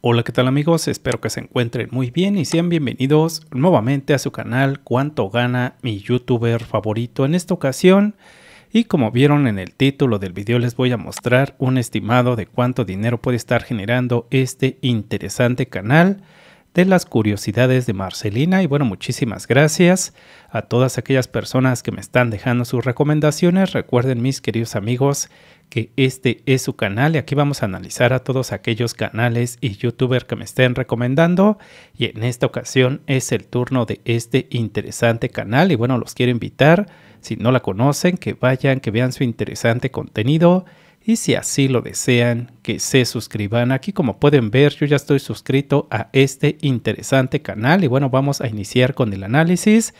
Hola, ¿qué tal amigos? Espero que se encuentren muy bien y sean bienvenidos nuevamente a su canal Cuánto gana mi youtuber favorito en esta ocasión. Y como vieron en el título del video les voy a mostrar un estimado de cuánto dinero puede estar generando este interesante canal de las curiosidades de Marcelina. Y bueno, muchísimas gracias a todas aquellas personas que me están dejando sus recomendaciones. Recuerden mis queridos amigos que este es su canal y aquí vamos a analizar a todos aquellos canales y youtubers que me estén recomendando y en esta ocasión es el turno de este interesante canal y bueno los quiero invitar si no la conocen que vayan que vean su interesante contenido y si así lo desean que se suscriban aquí como pueden ver yo ya estoy suscrito a este interesante canal y bueno vamos a iniciar con el análisis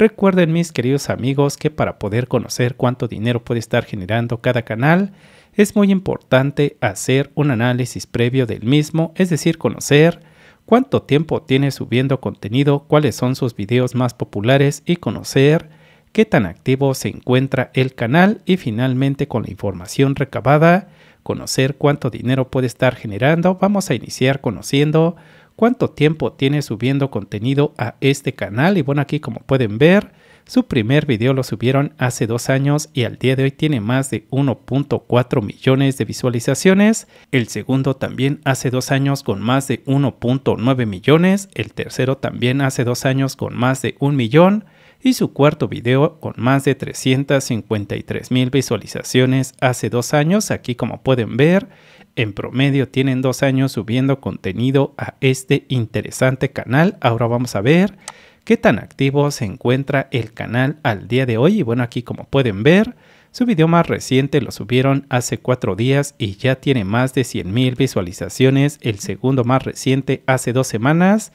Recuerden mis queridos amigos que para poder conocer cuánto dinero puede estar generando cada canal, es muy importante hacer un análisis previo del mismo, es decir, conocer cuánto tiempo tiene subiendo contenido, cuáles son sus videos más populares y conocer qué tan activo se encuentra el canal y finalmente con la información recabada, conocer cuánto dinero puede estar generando. Vamos a iniciar conociendo cuánto tiempo tiene subiendo contenido a este canal y bueno aquí como pueden ver su primer video lo subieron hace dos años y al día de hoy tiene más de 1.4 millones de visualizaciones. El segundo también hace dos años con más de 1.9 millones. El tercero también hace dos años con más de un millón. Y su cuarto video con más de 353 mil visualizaciones hace dos años. Aquí como pueden ver en promedio tienen dos años subiendo contenido a este interesante canal. Ahora vamos a ver qué tan activo se encuentra el canal al día de hoy. Y bueno, aquí como pueden ver, su video más reciente lo subieron hace cuatro días y ya tiene más de 100.000 visualizaciones. El segundo más reciente hace dos semanas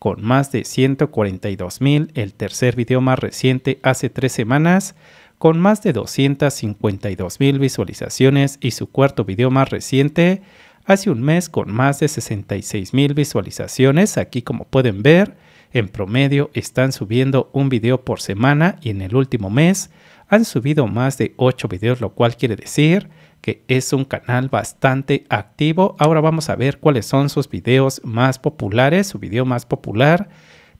con más de 142.000. El tercer video más reciente hace tres semanas con más de 252 mil visualizaciones y su cuarto video más reciente, hace un mes con más de 66 mil visualizaciones. Aquí como pueden ver, en promedio están subiendo un video por semana y en el último mes han subido más de 8 videos, lo cual quiere decir que es un canal bastante activo. Ahora vamos a ver cuáles son sus videos más populares. Su video más popular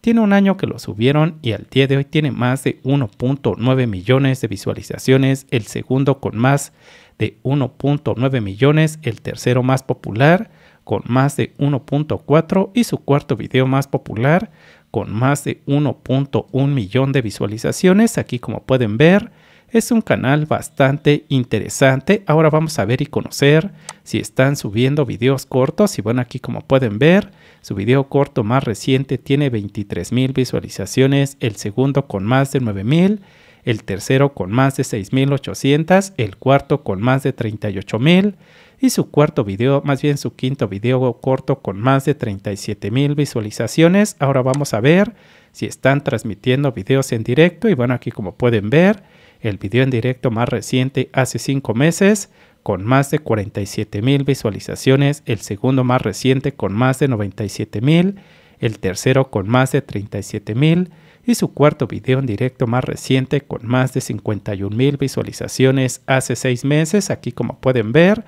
tiene un año que lo subieron y al día de hoy tiene más de 1.9 millones de visualizaciones, el segundo con más de 1.9 millones, el tercero más popular con más de 1.4 y su cuarto video más popular con más de 1.1 millón de visualizaciones. Aquí como pueden ver, es un canal bastante interesante. Ahora vamos a ver y conocer si están subiendo videos cortos. Y bueno, aquí como pueden ver, su video corto más reciente tiene 23 mil visualizaciones, el segundo con más de 9 mil, el tercero con más de 6.800, el cuarto con más de 38 mil y su cuarto video, más bien su quinto video corto con más de 37 mil visualizaciones. Ahora vamos a ver si están transmitiendo videos en directo y bueno, aquí como pueden ver, el video en directo más reciente hace 5 meses con más de 47 mil visualizaciones, el segundo más reciente con más de 97 mil, el tercero con más de 37 mil y su cuarto video en directo más reciente con más de 51 mil visualizaciones hace 6 meses, aquí como pueden ver,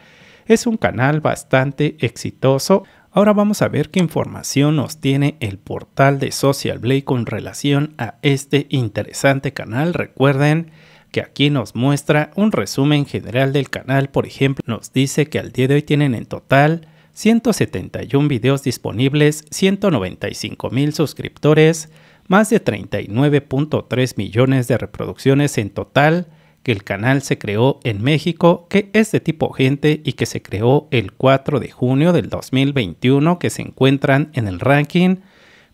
es un canal bastante exitoso. Ahora vamos a ver qué información nos tiene el portal de Social Blade con relación a este interesante canal. Recuerden que aquí nos muestra un resumen general del canal, por ejemplo, nos dice que al día de hoy tienen en total 171 videos disponibles, 195 mil suscriptores, más de 39.3 millones de reproducciones en total, que el canal se creó en México, que es de tipo gente y que se creó el 4 de junio del 2021, que se encuentran en el ranking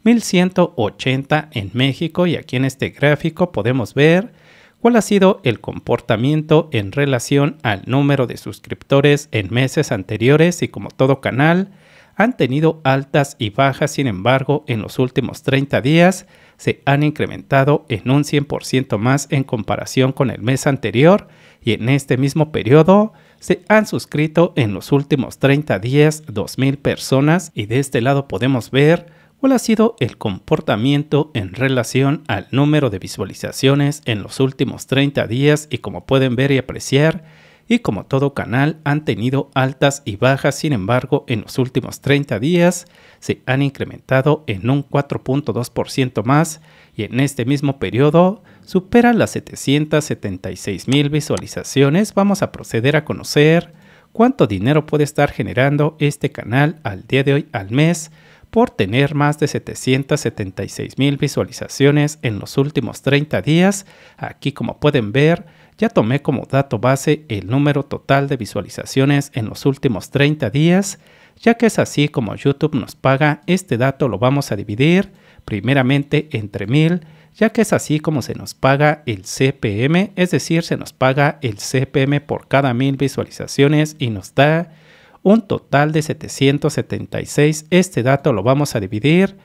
1180 en México y aquí en este gráfico podemos ver cuál ha sido el comportamiento en relación al número de suscriptores en meses anteriores y como todo canal, han tenido altas y bajas, sin embargo, en los últimos 30 días se han incrementado en un 100% más en comparación con el mes anterior y en este mismo periodo se han suscrito en los últimos 30 días 2.000 personas y de este lado podemos ver ¿Cuál ha sido el comportamiento en relación al número de visualizaciones en los últimos 30 días? Y como pueden ver y apreciar, y como todo canal han tenido altas y bajas, sin embargo, en los últimos 30 días se han incrementado en un 4.2% más y en este mismo periodo superan las 776 mil visualizaciones. Vamos a proceder a conocer cuánto dinero puede estar generando este canal al día de hoy al mes por tener más de 776 mil visualizaciones en los últimos 30 días. Aquí como pueden ver, ya tomé como dato base el número total de visualizaciones en los últimos 30 días, ya que es así como YouTube nos paga, este dato lo vamos a dividir primeramente entre mil, ya que es así como se nos paga el CPM, es decir, se nos paga el CPM por cada mil visualizaciones y nos da un total de 776. Este dato lo vamos a dividir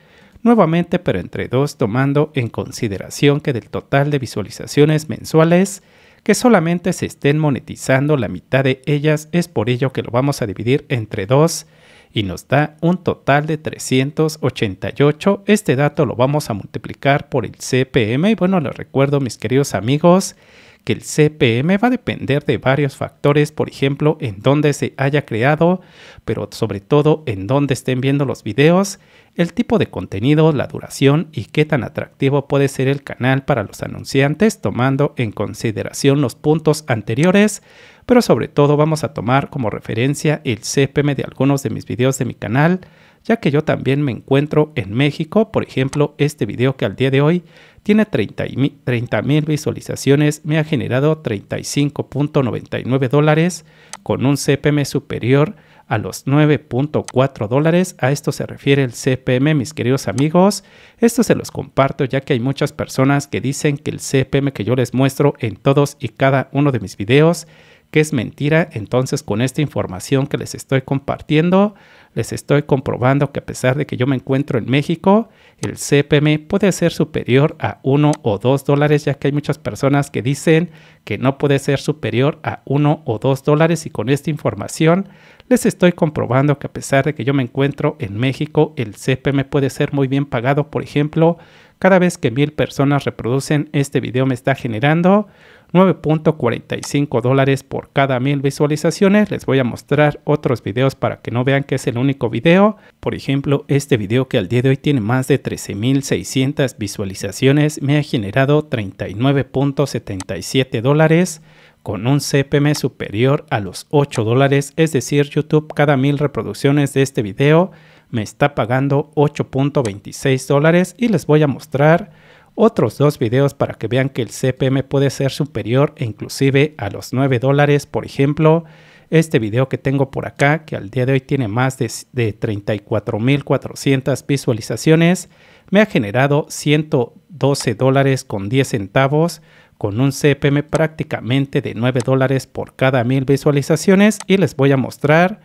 nuevamente, pero entre dos, tomando en consideración que del total de visualizaciones mensuales, que solamente se estén monetizando la mitad de ellas, es por ello que lo vamos a dividir entre dos y nos da un total de 388. Este dato lo vamos a multiplicar por el CPM y bueno, les recuerdo mis queridos amigos que el CPM va a depender de varios factores, por ejemplo, en dónde se haya creado, pero sobre todo en dónde estén viendo los videos, el tipo de contenido, la duración y qué tan atractivo puede ser el canal para los anunciantes, tomando en consideración los puntos anteriores, pero sobre todo vamos a tomar como referencia el CPM de algunos de mis videos de mi canal, ya que yo también me encuentro en México, por ejemplo, este video que al día de hoy tiene 30.000 visualizaciones, me ha generado 35.99 dólares con un CPM superior a los 9.4 dólares. A esto se refiere el CPM, mis queridos amigos. Esto se los comparto ya que hay muchas personas que dicen que el CPM que yo les muestro en todos y cada uno de mis videos que es mentira. Entonces, con esta información que les estoy compartiendo, les estoy comprobando que a pesar de que yo me encuentro en México, el CPM puede ser superior a 1 o 2 dólares, ya que hay muchas personas que dicen que no puede ser superior a 1 o 2 dólares y con esta información les estoy comprobando que a pesar de que yo me encuentro en México, el CPM puede ser muy bien pagado, por ejemplo, cada vez que mil personas reproducen este video me está generando 9.45 dólares por cada mil visualizaciones. Les voy a mostrar otros videos para que no vean que es el único video. Por ejemplo, este video que al día de hoy tiene más de 13.600 visualizaciones me ha generado 39.77 dólares con un CPM superior a los 8 dólares, es decir, YouTube cada mil reproducciones de este video me está pagando 8.26 dólares y les voy a mostrar otros dos videos para que vean que el CPM puede ser superior e inclusive a los 9 dólares, por ejemplo, este video que tengo por acá, que al día de hoy tiene más de, de 34.400 visualizaciones, me ha generado 112 dólares con 10 centavos, con un CPM prácticamente de 9 dólares por cada 1.000 visualizaciones y les voy a mostrar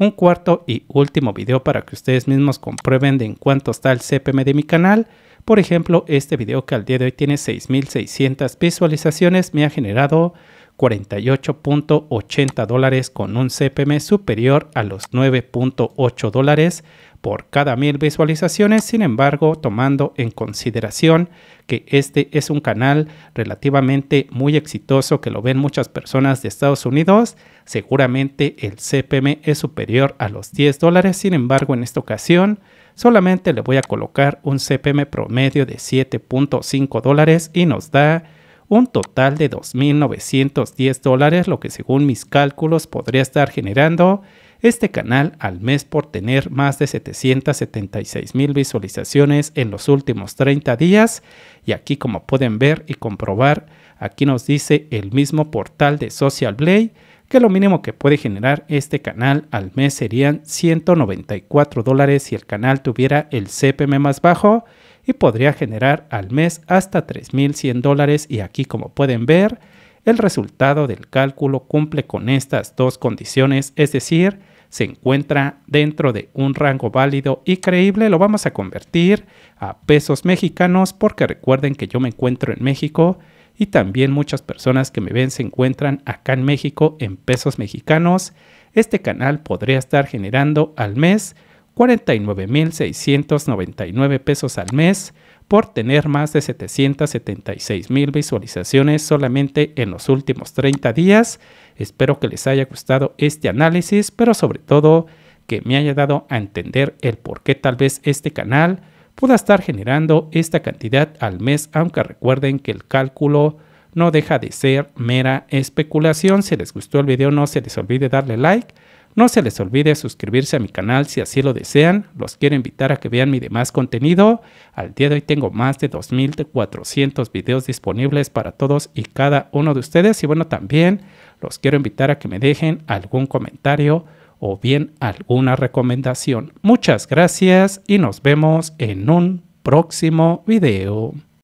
un cuarto y último video para que ustedes mismos comprueben de en cuánto está el CPM de mi canal. Por ejemplo, este video que al día de hoy tiene 6600 visualizaciones me ha generado 48.80 dólares con un CPM superior a los 9.8 dólares por cada mil visualizaciones, sin embargo, tomando en consideración que este es un canal relativamente muy exitoso que lo ven muchas personas de Estados Unidos, seguramente el CPM es superior a los 10 dólares, sin embargo, en esta ocasión solamente le voy a colocar un CPM promedio de 7.5 dólares y nos da un total de 2.910 dólares, lo que según mis cálculos podría estar generando este canal al mes por tener más de 776 mil visualizaciones en los últimos 30 días y aquí como pueden ver y comprobar aquí nos dice el mismo portal de Social Blade que lo mínimo que puede generar este canal al mes serían 194 dólares si el canal tuviera el CPM más bajo y podría generar al mes hasta 3.100 dólares y aquí como pueden ver, el resultado del cálculo cumple con estas dos condiciones, es decir, se encuentra dentro de un rango válido y creíble, lo vamos a convertir a pesos mexicanos porque recuerden que yo me encuentro en México y también muchas personas que me ven se encuentran acá en México en pesos mexicanos. Este canal podría estar generando al mes 49.699 pesos al mes por tener más de 776.000 visualizaciones solamente en los últimos 30 días. Espero que les haya gustado este análisis, pero sobre todo que me haya dado a entender el por qué tal vez este canal pueda estar generando esta cantidad al mes, aunque recuerden que el cálculo no deja de ser mera especulación. Si les gustó el video no se les olvide darle like no se les olvide suscribirse a mi canal si así lo desean. Los quiero invitar a que vean mi demás contenido. Al día de hoy tengo más de 2.400 videos disponibles para todos y cada uno de ustedes. Y bueno, también los quiero invitar a que me dejen algún comentario o bien alguna recomendación. Muchas gracias y nos vemos en un próximo video.